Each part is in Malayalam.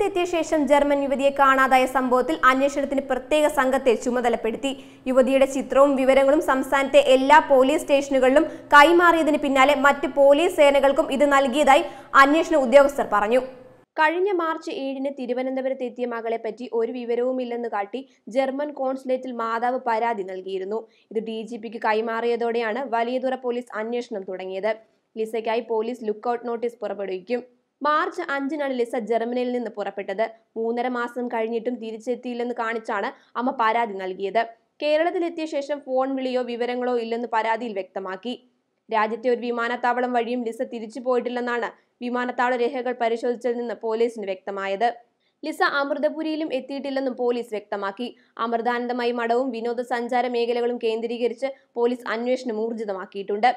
തിരുവനന്തപുരത്ത് എത്തിയ ശേഷം ജർമ്മൻ യുവതിയെ കാണാതായ സംഭവത്തിൽ അന്വേഷണത്തിന് പ്രത്യേക സംഘത്തെ ചുമതലപ്പെടുത്തി യുവതിയുടെ ചിത്രവും വിവരങ്ങളും സംസ്ഥാനത്തെ എല്ലാ പോലീസ് സ്റ്റേഷനുകളിലും കൈമാറിയതിന് പിന്നാലെ മറ്റ് പോലീസ് സേനകൾക്കും ഇത് നൽകിയതായി അന്വേഷണ ഉദ്യോഗസ്ഥർ പറഞ്ഞു കഴിഞ്ഞ മാർച്ച് ഏഴിന് തിരുവനന്തപുരത്ത് എത്തിയ പറ്റി ഒരു വിവരവുമില്ലെന്ന് കാട്ടി ജർമ്മൻ കോൺസുലേറ്റിൽ മാതാവ് പരാതി നൽകിയിരുന്നു ഇത് ഡി ജി പിക്ക് കൈമാറിയതോടെയാണ് വലിയതുറ പോലീസ് അന്വേഷണം തുടങ്ങിയത് ലിസയ്ക്കായി പോലീസ് ഔട്ട് നോട്ടീസ് പുറപ്പെടുവിക്കും മാർച്ച് അഞ്ചിനാണ് ലിസ ജർമ്മനിയിൽ നിന്ന് പുറപ്പെട്ടത് മൂന്നര മാസം കഴിഞ്ഞിട്ടും തിരിച്ചെത്തിയില്ലെന്ന് കാണിച്ചാണ് അമ്മ പരാതി നൽകിയത് കേരളത്തിലെത്തിയ ശേഷം ഫോൺ വിളിയോ വിവരങ്ങളോ ഇല്ലെന്ന് പരാതിയിൽ വ്യക്തമാക്കി രാജ്യത്തെ ഒരു വിമാനത്താവളം വഴിയും ലിസ തിരിച്ചു പോയിട്ടില്ലെന്നാണ് വിമാനത്താവള രേഖകൾ പരിശോധിച്ചതിൽ നിന്ന് പോലീസിന് വ്യക്തമായത് ലിസ അമൃതപുരിയിലും എത്തിയിട്ടില്ലെന്നും പോലീസ് വ്യക്തമാക്കി അമൃതാനന്ദമായി മഠവും വിനോദസഞ്ചാര മേഖലകളും കേന്ദ്രീകരിച്ച് പോലീസ് അന്വേഷണം ഊർജിതമാക്കിയിട്ടുണ്ട്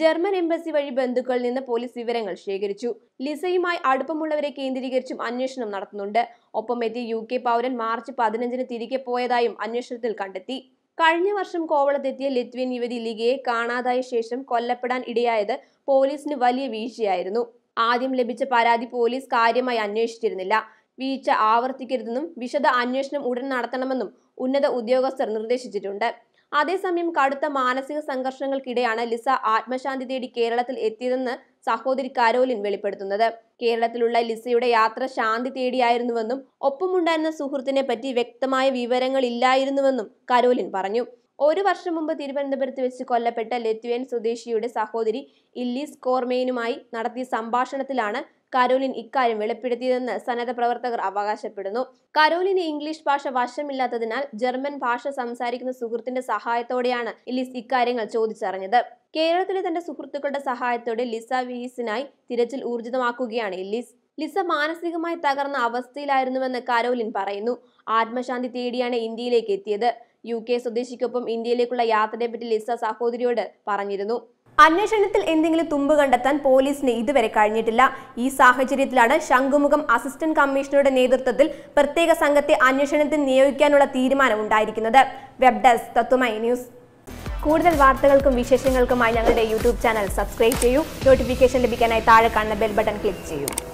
ജർമ്മൻ എംബസി വഴി ബന്ധുക്കളിൽ നിന്ന് പോലീസ് വിവരങ്ങൾ ശേഖരിച്ചു ലിസയുമായി അടുപ്പമുള്ളവരെ കേന്ദ്രീകരിച്ചും അന്വേഷണം നടത്തുന്നുണ്ട് ഒപ്പം എത്തിയ യു കെ പൗരൻ മാർച്ച് പതിനഞ്ചിന് തിരികെ പോയതായും അന്വേഷണത്തിൽ കണ്ടെത്തി കഴിഞ്ഞ വർഷം കോവളത്തെത്തിയ ലിത്വിയൻ യുവതി ലിഗയെ കാണാതായ ശേഷം കൊല്ലപ്പെടാൻ ഇടയായത് പോലീസിന് വലിയ വീഴ്ചയായിരുന്നു ആദ്യം ലഭിച്ച പരാതി പോലീസ് കാര്യമായി അന്വേഷിച്ചിരുന്നില്ല വീഴ്ച ആവർത്തിക്കരുതെന്നും വിശദ അന്വേഷണം ഉടൻ നടത്തണമെന്നും ഉന്നത ഉദ്യോഗസ്ഥർ നിർദ്ദേശിച്ചിട്ടുണ്ട് അതേസമയം കടുത്ത മാനസിക സംഘർഷങ്ങൾക്കിടെയാണ് ലിസ ആത്മശാന്തി തേടി കേരളത്തിൽ എത്തിയതെന്ന് സഹോദരി കരോലിൻ വെളിപ്പെടുത്തുന്നത് കേരളത്തിലുള്ള ലിസയുടെ യാത്ര ശാന്തി തേടിയായിരുന്നുവെന്നും ഒപ്പമുണ്ടായിരുന്ന സുഹൃത്തിനെ പറ്റി വ്യക്തമായ വിവരങ്ങളില്ലായിരുന്നുവെന്നും കരോലിൻ പറഞ്ഞു ഒരു വർഷം മുമ്പ് തിരുവനന്തപുരത്ത് വെച്ച് കൊല്ലപ്പെട്ട ലെത്വിയൻ സ്വദേശിയുടെ സഹോദരി ഇല്ലിസ് കോർമേനുമായി നടത്തിയ സംഭാഷണത്തിലാണ് കരോലിൻ ഇക്കാര്യം വെളിപ്പെടുത്തിയതെന്ന് സന്നദ്ധ പ്രവർത്തകർ അവകാശപ്പെടുന്നു കരോലിന് ഇംഗ്ലീഷ് ഭാഷ വശമില്ലാത്തതിനാൽ ജർമ്മൻ ഭാഷ സംസാരിക്കുന്ന സുഹൃത്തിന്റെ സഹായത്തോടെയാണ് ഇല്ലിസ് ഇക്കാര്യങ്ങൾ ചോദിച്ചറിഞ്ഞത് കേരളത്തിലെ തന്റെ സുഹൃത്തുക്കളുടെ സഹായത്തോടെ ലിസ വിഹിസിനായി തിരച്ചിൽ ഊർജിതമാക്കുകയാണ് ഇല്ലിസ് ലിസ മാനസികമായി തകർന്ന അവസ്ഥയിലായിരുന്നുവെന്ന് കരോലിൻ പറയുന്നു ആത്മശാന്തി തേടിയാണ് ഇന്ത്യയിലേക്ക് എത്തിയത് യു കെ സ്വദേശിക്കൊപ്പം ഇന്ത്യയിലേക്കുള്ള യാത്രയെപ്പറ്റി ലിസ സഹോദരിയോട് പറഞ്ഞിരുന്നു അന്വേഷണത്തിൽ എന്തെങ്കിലും തുമ്പ് കണ്ടെത്താൻ പോലീസിന് ഇതുവരെ കഴിഞ്ഞിട്ടില്ല ഈ സാഹചര്യത്തിലാണ് ശംഖുമുഖം അസിസ്റ്റന്റ് കമ്മീഷണറുടെ നേതൃത്വത്തിൽ പ്രത്യേക സംഘത്തെ അന്വേഷണത്തിൽ നിയോഗിക്കാനുള്ള തീരുമാനം ഉണ്ടായിരിക്കുന്നത് വെബ് ഡെസ്ക് തത്വമായി ന്യൂസ് കൂടുതൽ വാർത്തകൾക്കും വിശേഷങ്ങൾക്കുമായി ഞങ്ങളുടെ യൂട്യൂബ് ചാനൽ സബ്സ്ക്രൈബ് ചെയ്യൂ നോട്ടിഫിക്കേഷൻ ലഭിക്കാനായി താഴെ കാണുന്ന ബെൽ ബട്ടൺ ക്ലിക്ക് ചെയ്യൂ